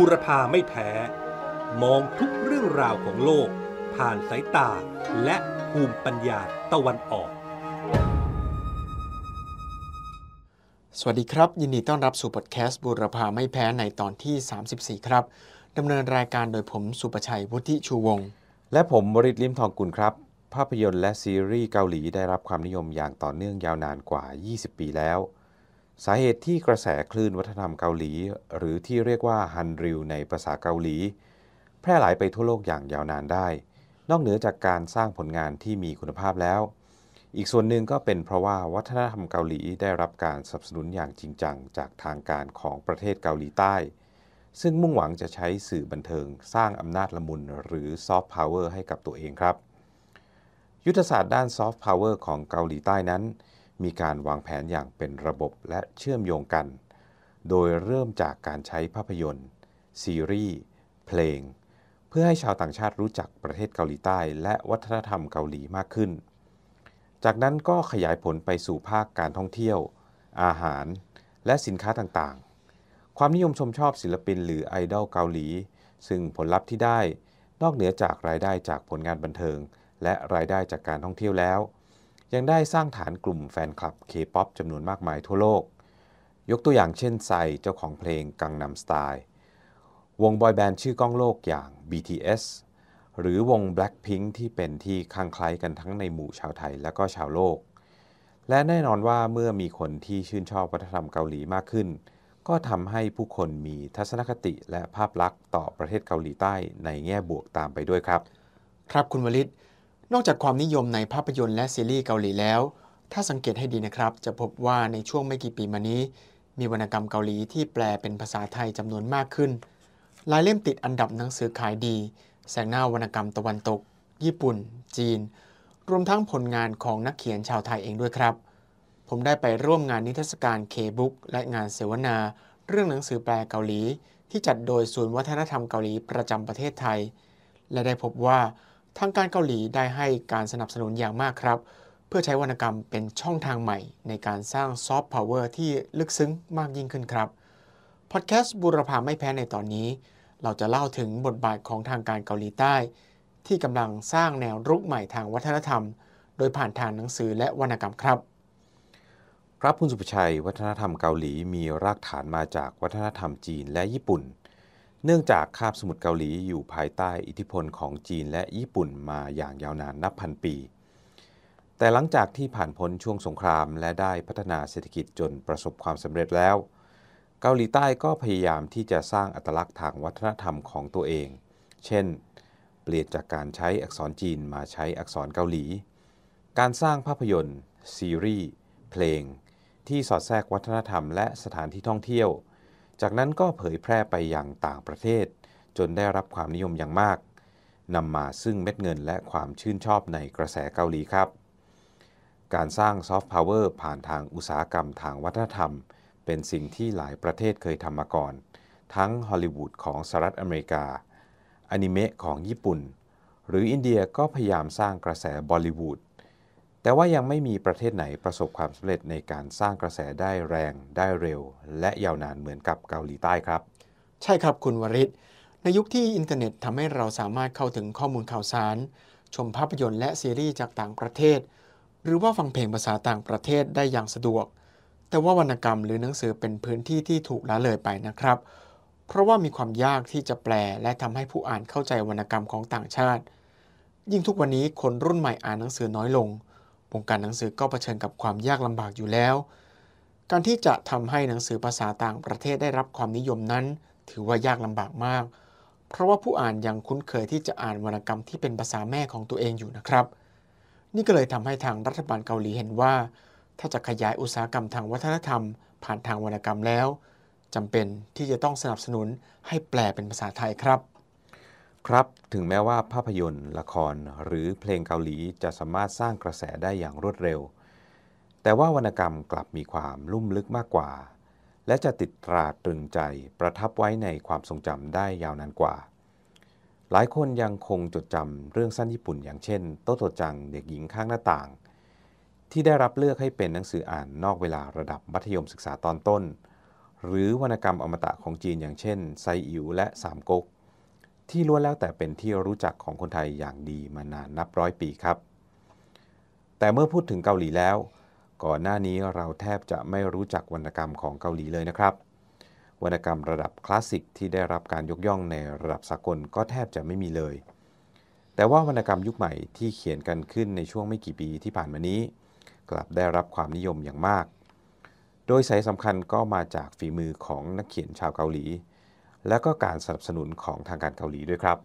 บูรพาไม่แพ้ มองทุกเรื่องราวของโลก ผ่านสายตาและภูมิปัญญาตะวันออก สวัสดีครับ ยินดีต้อนรับสู่พอดแคสต์บูรพาไม่แพ้ในตอนที่ 34 ครับดำเนินรายการโดยผมสุประชัยวุฒิชูวงศ์และผมบริตลิมทองกุลครับ ภาพยนตร์และซีรีส์เกาหลีได้รับความนิยมอย่างต่อเนื่องยาวนานกว่า 20 ปีแล้วสาเหตุที่กระแสคลื่นวัฒนธรรมเกาหลี หรือที่เรียกว่าฮันริวในภาษาเกาหลี แพร่หลายไปทั่วโลกอย่างยาวนานได้ นอกเหนือจากการสร้างผลงานที่มีคุณภาพแล้ว อีกส่วนหนึ่งก็เป็นเพราะว่าวัฒนธรรมเกาหลีได้รับการสนับสนุนอย่างจริงจังจากทางการของประเทศเกาหลีใต้ ซึ่งมุ่งหวังจะใช้สื่อบันเทิงสร้างอำนาจละมุนหรือซอฟต์พาวเวอร์ให้กับตัวเองครับ ยุทธศาสตร์ด้านซอฟต์พาวเวอร์ของเกาหลีใต้นั้นมีการวางแผนอย่างเป็นระบบและเชื่อมโยงกัน โดยเริ่มจากการใช้ภาพยนตร์ซีรีส์เพลง เพื่อให้ชาวต่างชาติรู้จักประเทศเกาหลีใต้และวัฒนธรรมเกาหลีมากขึ้น จากนั้นก็ขยายผลไปสู่ภาคการท่องเที่ยว อาหาร และสินค้าต่างๆ ความนิยมชมชอบศิลปินหรือไอดอลเกาหลี ซึ่งผลลัพธ์ที่ได้นอกเหนือจากรายได้จากผลงานบันเทิง และรายได้จากการท่องเที่ยวแล้วยังได้สร้างฐานกลุ่มแฟนคลับเคป๊อปจำนวนมากมายทั่วโลก ยกตัวอย่างเช่นไซเจ้าของเพลงกังนำสไตล์ วงบอยแบนด์ชื่อก้องโลกอย่าง BTS หรือวง Blackpink ที่เป็นที่ค้างใคล้กันทั้งในหมู่ชาวไทยและก็ชาวโลก และแน่นอนว่าเมื่อมีคนที่ชื่นชอบวัฒนธรรมเกาหลีมากขึ้น ก็ทำให้ผู้คนมีทัศนคติและภาพลักษณ์ต่อประเทศเกาหลีใต้ในแง่บวกตามไปด้วยครับ ครับคุณวลิศนอกจากความนิยมในภาพยนตร์และซีรีส์เกาหลีแล้ว ถ้าสังเกตให้ดีนะครับ จะพบว่าในช่วงไม่กี่ปีมานี้ มีวรรณกรรมเกาหลีที่แปลเป็นภาษาไทยจำนวนมากขึ้น หลายเล่มติดอันดับหนังสือขายดี แสงหน้าวรรณกรรมตะวันตก ญี่ปุ่น จีน รวมทั้งผลงานของนักเขียนชาวไทยเองด้วยครับ ผมได้ไปร่วมงานนิทรรศการเคบุ๊กและงานเสวนา เรื่องหนังสือแปลเกาหลี ที่จัดโดยศูนย์วัฒนธรรมเกาหลีประจำประเทศไทย และได้พบว่าทางการเกาหลีได้ให้การสนับสนุนอย่างมากครับ เพื่อใช้วรรณกรรมเป็นช่องทางใหม่ในการสร้างซอฟต์พาวเวอร์ที่ลึกซึ้งมากยิ่งขึ้นครับ พอดแคสต์บุรพาไม่แพ้ในตอนนี้ เราจะเล่าถึงบทบาทของทางการเกาหลีใต้ ที่กำลังสร้างแนวรุกใหม่ทางวัฒนธรรม โดยผ่านทางหนังสือและวรรณกรรมครับ ครับคุณสุภชัยวัฒนธรรมเกาหลีมีรากฐานมาจากวัฒนธรรมจีนและญี่ปุ่นเนื่องจากคาบสมุทรเกาหลีอยู่ภายใต้อิทธิพลของจีนและญี่ปุ่นมาอย่างยาวนานนับพันปี แต่หลังจากที่ผ่านพ้นช่วงสงครามและได้พัฒนาเศรษฐกิจจนประสบความสำเร็จแล้ว เกาหลีใต้ก็พยายามที่จะสร้างอัตลักษณ์ทางวัฒนธรรมของตัวเอง เช่น เปลี่ยนจากการใช้อักษรจีนมาใช้อักษรเกาหลี การสร้างภาพยนตร์ซีรีส์เพลง ที่สอดแทรกวัฒนธรรมและสถานที่ท่องเที่ยวจากนั้นก็เผยแพร่ไปอย่างต่างประเทศจนได้รับความนิยมอย่างมากนำมาซึ่งเม็ดเงินและความชื่นชอบในกระแสเกาหลีครับ การสร้างซอฟต์พาวเวอร์ผ่านทางอุตสาหกรรมทางวัฒนธรรม เป็นสิ่งที่หลายประเทศเคยทำมาก่อน ทั้งฮอลลีวูดของสหรัฐอเมริกา อนิเมะของญี่ปุ่น หรืออินเดียก็พยายามสร้างกระแสบอลีวูดแต่ว่ายังไม่มีประเทศไหนประสบความสำเร็จในการสร้างกระแสได้แรง ได้เร็ว และยาวนานเหมือนกับเกาหลีใต้ครับ ใช่ครับคุณวริศในยุคที่อินเทอร์เน็ตทำให้เราสามารถเข้าถึงข้อมูลข่าวสาร ชมภาพยนตร์และซีรีส์จากต่างประเทศ หรือว่าฟังเพลงภาษาต่างประเทศได้อย่างสะดวก แต่ว่าวรรณกรรมหรือหนังสือเป็นพื้นที่ที่ถูกละเลยไปนะครับ เพราะว่ามีความยากที่จะแปล และทำให้ผู้อ่านเข้าใจวรรณกรรมของต่างชาติ ยิ่งทุกวันนี้คนรุ่นใหม่อ่านหนังสือน้อยลงวงการหนังสือก็เผชิญกับความยากลำบากอยู่แล้ว การที่จะทำให้หนังสือภาษาต่างประเทศได้รับความนิยมนั้น ถือว่ายากลำบากมาก เพราะว่าผู้อ่านยังคุ้นเคยที่จะอ่านวรรณกรรมที่เป็นภาษาแม่ของตัวเองอยู่นะครับ นี่ก็เลยทำให้ทางรัฐบาลเกาหลีเห็นว่า ถ้าจะขยายอุตสาหกรรมทางวัฒนธรรม ผ่านทางวรรณกรรมแล้วจำเป็นที่จะต้องสนับสนุนให้แปลเป็นภาษาไทยครับครับ ถึงแม้ว่าภาพยนตร์ ละครหรือเพลงเกาหลีจะสามารถสร้างกระแสได้อย่างรวดเร็ว แต่ว่าวรรณกรรมกลับมีความลุ่มลึกมากกว่า และจะติดตราตรึงใจประทับไว้ในความทรงจำได้ยาวนานกว่า หลายคนยังคงจดจำเรื่องสั้นญี่ปุ่น อย่างเช่น โตโตจังเด็กหญิงข้างหน้าต่าง ที่ได้รับเลือกให้เป็นหนังสืออ่านนอกเวลาระดับมัธยมศึกษาตอนต้น หรือวรรณกรรมอมตะของจีนอย่างเช่น ไซอิ๋วและสามก๊กที่ล้วนแล้วแต่เป็นที่รู้จักของคนไทยอย่างดีมานานนับร้อยปีครับ แต่เมื่อพูดถึงเกาหลีแล้ว ก่อนหน้านี้เราแทบจะไม่รู้จักวรรณกรรมของเกาหลีเลยนะครับ วรรณกรรมระดับคลาสสิกที่ได้รับการยกย่องในระดับสากลก็แทบจะไม่มีเลย แต่ว่าวรรณกรรมยุคใหม่ที่เขียนกันขึ้นในช่วงไม่กี่ปีที่ผ่านมานี้ กลับได้รับความนิยมอย่างมาก โดยสายสำคัญก็มาจากฝีมือของนักเขียนชาวเกาหลีและก็การสนับสนุนของทางการเกาหลีด้วยครับ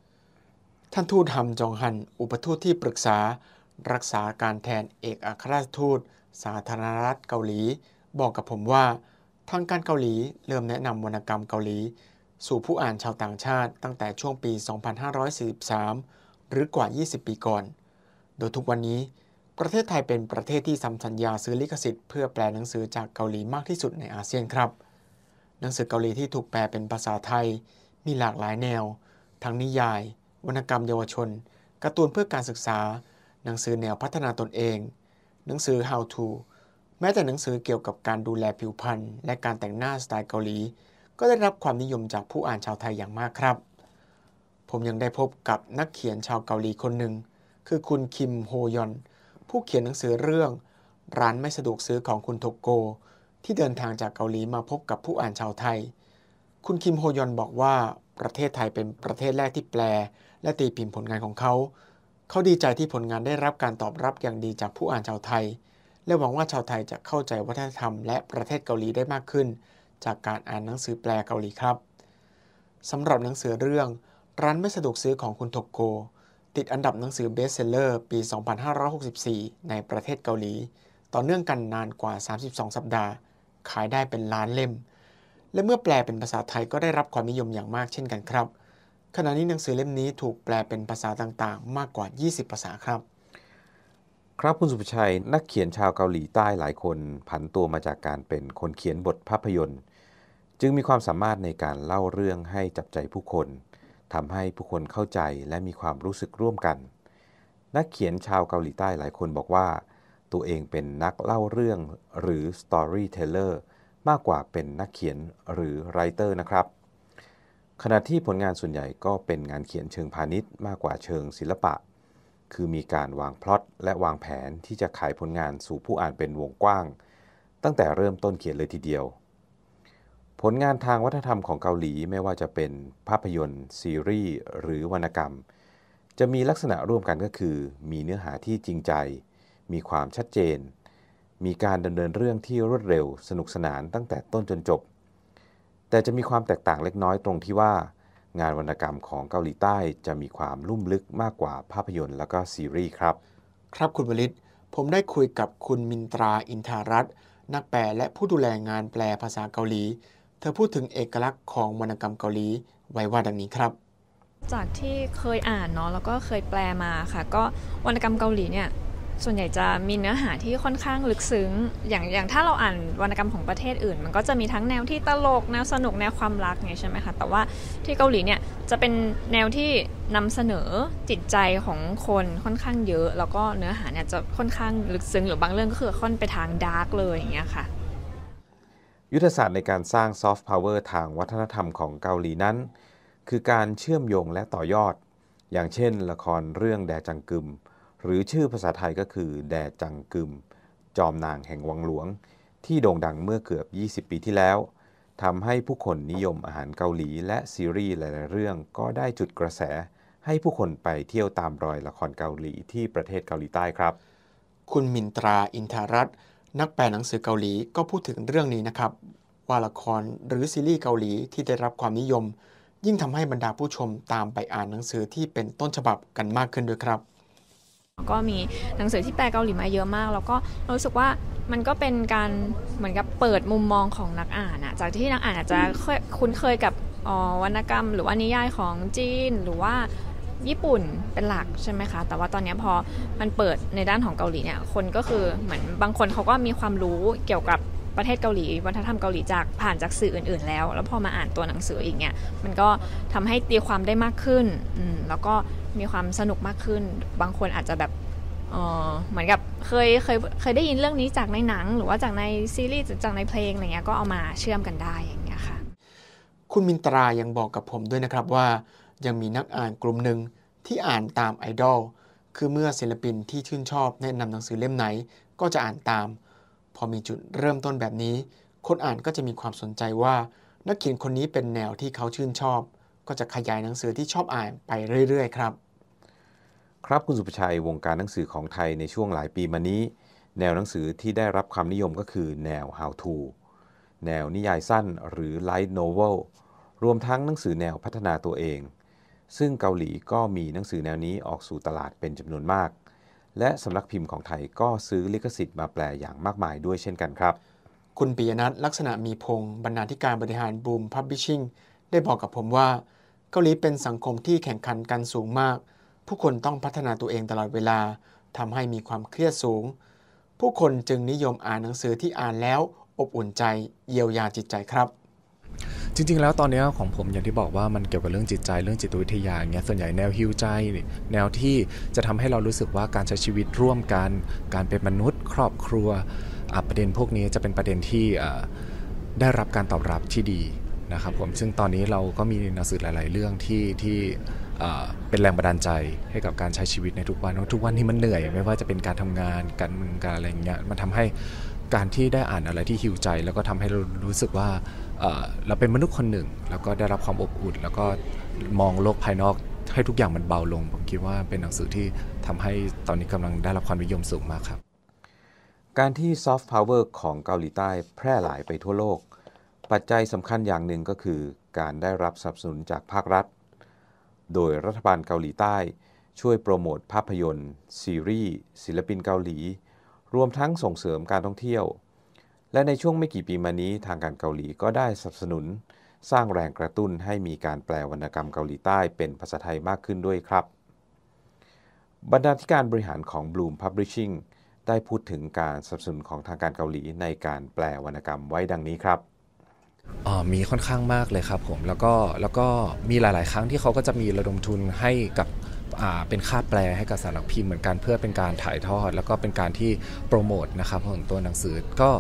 ท่านทูตฮัมจองฮัน อุปทูตที่ปรึกษา รักษาการแทนเอกอัครราชทูต สาธารณรัฐเกาหลี บอกกับผมว่า ทางการเกาหลีเริ่มแนะนำวรรณกรรมเกาหลี สู่ผู้อ่านชาวต่างชาติ ตั้งแต่ช่วงปี 2543 หรือกว่า 20 ปีก่อน โดยทุกวันนี้ ประเทศไทยเป็นประเทศที่ทำสัญญาซื้อลิขสิทธิ์เพื่อแปลหนังสือจากเกาหลีมากที่สุดในอาเซียนครับหนังสือเกาหลีที่ถูกแปลเป็นภาษาไทย มีหลากหลายแนว ทั้งนิยาย วรรณกรรมเยาวชนการ์ตูนเพื่อการศึกษา หนังสือแนวพัฒนาตนเอง หนังสือ how to แม้แต่หนังสือเกี่ยวกับการดูแลผิวพรรณและการแต่งหน้าสไตล์เกาหลี ก็ได้รับความนิยมจากผู้อ่านชาวไทยอย่างมากครับ ผมยังได้พบกับนักเขียนชาวเกาหลีคนหนึ่งคือคุณคิมโฮยอนผู้เขียนหนังสือเรื่อง ร้านไม่สะดวกซื้อของคุณโทโกที่เดินทางจากเกาหลีมาพบกับผู้อ่านชาวไทย คุณคิมโฮยอนบอกว่าประเทศไทยเป็นประเทศแรกที่แปล และตีพิมพ์ผลงานของเขา เขาดีใจที่ผลงานได้รับการตอบรับอย่างดีจากผู้อ่านชาวไทย และหวังว่าชาวไทยจะเข้าใจวัฒนธรรมและประเทศเกาหลีได้มากขึ้น จากการอ่านหนังสือแปลเกาหลีครับสำหรับหนังสือเรื่องร้านไม่สะดวกซื้อของคุณทกโก ติดอันดับหนังสือเบสเซลเลอร์ปี 2564 ในประเทศเกาหลี ต่อเนื่องกันนานกว่า 32 สัปดาห์ขายได้เป็นล้านเล่ม และเมื่อแปลเป็นภาษาไทยก็ได้รับความนิยมอย่างมากเช่นกันครับ ขณะนี้หนังสือเล่มนี้ถูกแปลเป็นภาษาต่างๆ มากกว่า 20 ภาษาครับ ครับคุณสุภชัยนักเขียนชาวเกาหลีใต้หลายคน ผันตัวมาจากการเป็นคนเขียนบทภาพยนตร์ จึงมีความสามารถในการเล่าเรื่องให้จับใจผู้คนทำให้ผู้คนเข้าใจและมีความรู้สึกร่วมกัน นักเขียนชาวเกาหลีใต้หลายคนบอกว่าตัวเองเป็นนักเล่าเรื่องหรือ storyteller มากกว่าเป็นนักเขียนหรือไรเตอร์นะครับขณะที่ผลงานส่วนใหญ่ก็เป็นงานเขียนเชิงพาณิชย์ มากกว่าเชิงศิลปะ คือมีการวางพล็อต และวางแผนที่จะขายผลงานสู่ผู้อ่านเป็นวงกว้าง ตั้งแต่เริ่มต้นเขียนเลยทีเดียว ผลงานทางวัฒนธรรมของเกาหลีไม่ว่าจะเป็นภาพยนตร์ซีรีส์หรือวรรณกรรม จะมีลักษณะร่วมกันก็คือ มีเนื้อหาที่จริงใจมีความชัดเจน มีการดำเนินเรื่องที่รวดเร็ว สนุกสนานตั้งแต่ต้นจนจบ แต่จะมีความแตกต่างเล็กน้อยตรงที่ว่า งานวรรณกรรมของเกาหลีใต้จะมีความลุ่มลึกมากกว่าภาพยนตร์และก็ซีรีส์ครับ ครับคุณวลิต ผมได้คุยกับคุณมินตราอินทารัตนักแปลและผู้ดูแลงานแปลภาษาเกาหลี เธอพูดถึงเอกลักษณ์ของวรรณกรรมเกาหลีไว้ว่าดังนี้ครับ จากที่เคยอ่านเนาะแล้วก็เคยแปลมาค่ะ ก็วรรณกรรมเกาหลีเนี่ยส่วนใหญ่จะมีเนื้อหาที่ค่อนข้างลึกซึ้ง อย่าง อย่างถ้าเราอ่านวรรณกรรมของประเทศอื่น มันก็จะมีทั้งแนวที่ตลกแนวสนุกแนวความรักไงใช่ไหมคะ แต่ว่าที่เกาหลีเนี่ยจะเป็นแนวที่นำเสนอจิตใจของคนค่อนข้างเยอะ แล้วก็เนื้อหาเนี่ยจะค่อนข้างลึกซึ้งหรือบางเรื่อง ก็คือค่อนไปทางดาร์กเลยอย่างเงี้ยค่ะ ยุทธศาสตร์ในการสร้างซอฟต์พาวเวอร์ทางวัฒนธรรมของเกาหลีนั้น คือการเชื่อมโยงและต่อยอด อย่างเช่น ละครเรื่องแดจังกึมหรือชื่อภาษาไทยก็คือ แดจังกึมจอมนางแห่งวังหลวง ที่โด่งดังเมื่อเกือบ 20 ปีที่แล้วทำให้ผู้คนนิยมอาหารเกาหลีและซีรีส์หลายๆเรื่องก็ได้จุดกระแส ให้ผู้คนไปเที่ยวตามรอยละครเกาหลีที่ประเทศเกาหลีใต้ครับ คุณมินตราอินทารัตนักแปลหนังสือเกาหลีก็พูดถึงเรื่องนี้นะครับว่าละครหรือซีรีส์เกาหลีที่ได้รับความนิยม ยิ่งทำให้บรรดาผู้ชมตามไปอ่านหนังสือที่เป็นต้นฉบับกันมากขึ้นด้วยครับก็มีหนังสือที่แปลเกาหลีมาเยอะมาก แล้วก็รู้สึกว่ามันก็เป็นการเหมือนกับเปิดมุมมองของนักอ่านอะจากที่นักอ่านอาจจะคุ้นเคยกับวรรณกรรม หรือว่านิยายของจีนหรือว่าญี่ปุ่นเป็นหลักใช่ไหมคะ แต่ว่าตอนนี้พอมันเปิดในด้านของเกาหลีเนี่ยคนก็คือเหมือนบางคนเขาก็มีความรู้เกี่ยวกับประเทศเกาหลีวัฒนธรรมเกาหลีจากผ่านจากสื่ออื่นๆ แล้ว แล้วพอมาอ่านตัวหนังสืออีกเนี่ยมันก็ทำให้ตีความได้มากขึ้นแล้วก็มีความสนุกมากขึ้น บางคนอาจจะแบบเหมือนกับเคยเคยเคยได้ยินเรื่องนี้จากในหนัง หรือว่าจากในซีรีส์จากในเพลงอะไรเงี้ย ก็เอามาเชื่อมกันได้อย่างเงี้ยค่ะ คุณมินตรายังบอกกับผมด้วยนะครับว่า ยังมีนักอ่านกลุ่มหนึ่งที่อ่านตามไอดอล คือเมื่อศิลปินที่ชื่นชอบแนะนำหนังสือเล่มไหน ก็จะอ่านตาม พอมีจุดเริ่มต้นแบบนี้ คนอ่านก็จะมีความสนใจว่า นักเขียนคนนี้เป็นแนวที่เขาชื่นชอบก็จะขยายหนังสือที่ชอบอ่านไปเรื่อย ๆ ครับ ครับคุณสุภชัยวงการหนังสือของไทยในช่วงหลายปีมานี้ แนวหนังสือที่ได้รับความนิยมก็คือแนว how to แนวนิยายสั้นหรือ light novel รวมทั้งหนังสือแนวพัฒนาตัวเอง ซึ่งเกาหลีก็มีหนังสือแนวนี้ออกสู่ตลาดเป็นจำนวนมาก และสำนักพิมพ์ของไทยก็ซื้อลิขสิทธิ์มาแปลอย่างมากมายด้วยเช่นกันครับ คุณปิยนัทลักษณะมีพงศ์บรรณาธิการบริหารบูมพับบิชชิ่งได้บอกกับผมว่าเกาหลีเป็นสังคมที่แข่งขันกันสูงมาก ผู้คนต้องพัฒนาตัวเองตลอดเวลาทำให้มีความเครียดสูง ผู้คนจึงนิยมอ่านหนังสือที่อ่านแล้วอบอุ่นใจเยียวยาจิตใจครับ จริงๆ แล้วตอนนี้ของผมอย่างที่บอกว่ามันเกี่ยวกับเรื่องจิตใจ เรื่องจิตวิทยาเงี้ยส่วนใหญ่แนวฮิวใจ แนวที่จะทำให้เรารู้สึกว่าการใช้ชีวิตร่วมกันการเป็นมนุษย์ครอบครัวประเด็นพวกนี้จะเป็นประเด็นที่ได้รับการตอบรับที่ดีนะครับผม ซึ่งตอนนี้เราก็มีหนังสือหลาย ๆ เรื่องที่ที่เป็นแรงบันดาลใจ ให้กับการใช้ชีวิตในทุกวันทุกวันที่มันเหนื่อย ไม่ว่าจะเป็นการทำงาน การมองการอะไรอย่างเงี้ย มันทำให้การที่ได้อ่านอะไรที่ฮิวใจ แล้วก็ทำให้เรารู้สึกว่าเราเป็นมนุษย์คนหนึ่ง แล้วก็ได้รับความอบอุ่น แล้วก็มองโลกภายนอกให้ทุกอย่างมันเบาลง ผมคิดว่าเป็นหนังสือที่ทำให้ตอนนี้กำลังได้รับความนิยมสูงมากครับ การที่ซอฟต์พาวเวอร์ของเกาหลีใต้แพร่หลายไปทั่วโลกปัจจัยสำคัญอย่างหนึ่งก็คือการได้รับสนับสนุนจากภาครัฐ โดยรัฐบาลเกาหลีใต้ช่วยโปรโมทภาพยนตร์ซีรีส์ศิลปินเกาหลี รวมทั้งส่งเสริมการท่องเที่ยว และในช่วงไม่กี่ปีมานี้ทางการเกาหลีก็ได้สนับสนุน สร้างแรงกระตุ้นให้มีการแปลวรรณกรรมเกาหลีใต้เป็นภาษาไทยมากขึ้นด้วยครับ บรรณาธิการบริหารของ Bloom Publishing ได้พูดถึงการสนับสนุนของทางการเกาหลีในการแปลวรรณกรรมไว้ดังนี้ครับมีค่อนข้างมากเลยครับผมแล้วก็แล้วก็มีหลายๆ ครั้งที่เขาก็จะมีระดมทุนให้กับเป็นค่าแปลให้กับสารพิมพ์เหมือนกันเพื่อเป็นการถ่ายทอด แล้วก็เป็นการที่โปรโมทนะครับของตัวหนังสือก็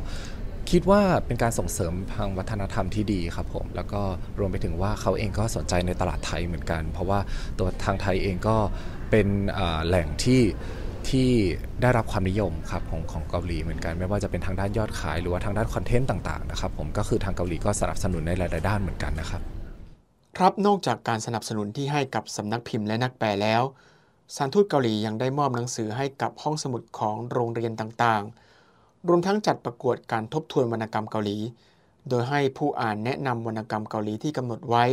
คิดว่าเป็นการส่งเสริมทางวัฒนธรรมที่ดีครับผมแล้วก็รวมไปถึงว่าเขาเองก็สนใจในตลาดไทยเหมือนกัน เพราะว่าตัวทางไทยเองก็เป็นแหล่งที่ที่ได้รับความนิยมครับของของเกาหลีเหมือนกันไม่ว่าจะเป็นทางด้านยอดขายหรือว่าทางด้านคอนเทนต์ต่างๆนะครับผมก็คือทางเกาหลีก็สนับสนุนในหลายๆด้านเหมือนกันนะครับครับนอกจากการสนับสนุนที่ให้กับสำนักพิมพ์และนักแปลแล้วสานทูตเกาหลียังได้มอบหนังสือให้กับห้องสมุดของโรงเรียนต่างๆ รวมทั้งจัดประกวดการทบทวนวรรณกรรมเกาหลีโดยให้ผู้อ่านแนะนำวรรณกรรมเกาหลีที่กำหนดไว้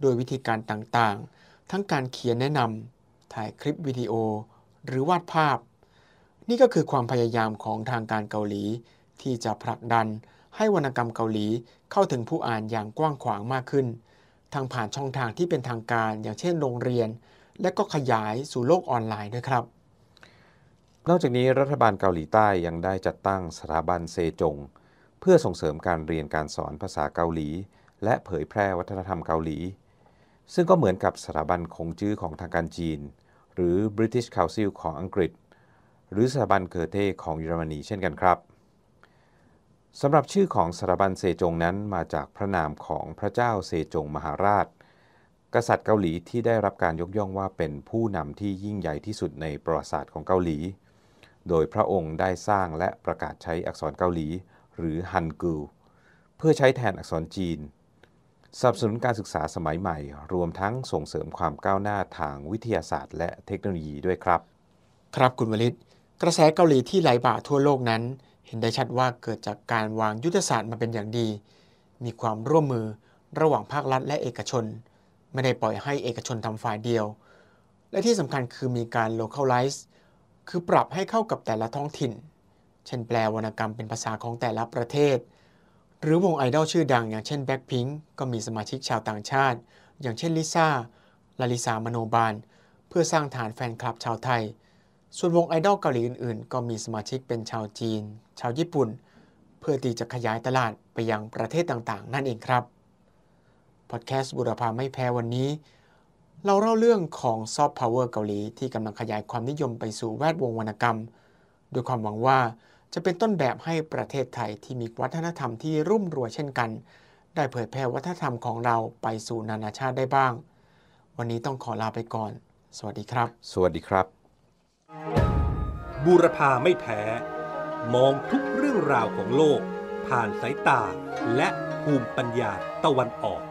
โดยวิธีการต่างๆ ทั้งการเขียนแนะนำถ่ายคลิปวิดีโอหรือวาดภาพ นี่ก็คือความพยายามของทางการเกาหลี ที่จะผลักดันให้วรรณกรรมเกาหลีเข้าถึงผู้อ่านอย่างกว้างขวางมากขึ้น ทางผ่านช่องทางที่เป็นทางการอย่างเช่น โรงเรียน และก็ขยายสู่โลกออนไลน์ด้วยครับ นอกจากนี้รัฐบาลเกาหลีใต้ยังได้จัดตั้งสถาบันเซจง เพื่อส่งเสริมการเรียนการสอนภาษาเกาหลี และเผยแพร่วัฒนธรรมเกาหลี ซึ่งก็เหมือนกับสถาบันคงจื้อของทางการจีนหรือ British Council ของอังกฤษ หรือสถาบันเคอร์เทของเยอรมนีเช่นกันครับสำหรับชื่อของสถาบันเซจงนั้นมาจากพระนามของพระเจ้าเซจงมหาราช กษัตริย์เกาหลีที่ได้รับการยกย่องว่าเป็นผู้นำที่ยิ่งใหญ่ที่สุดในประวัติศาสตร์ของเกาหลี โดยพระองค์ได้สร้างและประกาศใช้อักษรเกาหลีหรือฮันกูเพื่อใช้แทนอักษรจีนสนับสนุนการศึกษาสมัยใหม่ รวมทั้งส่งเสริมความก้าวหน้าทางวิทยาศาสตร์และเทคโนโลยีด้วยครับ ครับ คุณวลิต กระแสเกาหลีที่ไหลบ่าทั่วโลกนั้น เห็นได้ชัดว่าเกิดจากการวางยุทธศาสตร์มาเป็นอย่างดี มีความร่วมมือระหว่างภาครัฐและเอกชน ไม่ได้ปล่อยให้เอกชนทำฝ่ายเดียว และที่สำคัญคือมีการ localize คือปรับให้เข้ากับแต่ละท้องถิ่น เช่นแปลวรรณกรรมเป็นภาษาของแต่ละประเทศหรือวงไอดอลชื่อดัง อย่างเช่นแบ็คพิงก์ก็มีสมาชิกชาวต่างชาติ อย่างเช่นลิซ่าลาลิสามโนบาล เพื่อสร้างฐานแฟนคลับชาวไทย ส่วนวงไอดอลเกาหลีอื่นๆ ก็มีสมาชิกเป็นชาวจีน ชาวญี่ปุ่น เพื่อที่จะขยายตลาดไปยังประเทศต่างๆ นั่นเองครับพอดแคสต์บุรพาไม่แพ้วันนี้ เราเล่าเรื่องของซอฟต์พาวเวอร์เกาหลีที่กำลังขยายความนิยมไปสู่แวดวงวรรณกรรมด้วยความหวังว่าจะเป็นต้นแบบให้ประเทศไทยที่มีวัฒนธรรมที่รุ่มรวยเช่นกัน ได้เผยแพร่วัฒนธรรมของเราไปสู่นานาชาติได้บ้าง วันนี้ต้องขอลาไปก่อน สวัสดีครับ สวัสดีครับ บูรพาไม่แพ้มองทุกเรื่องราวของโลก ผ่านสายตาและภูมิปัญญาตะวันออก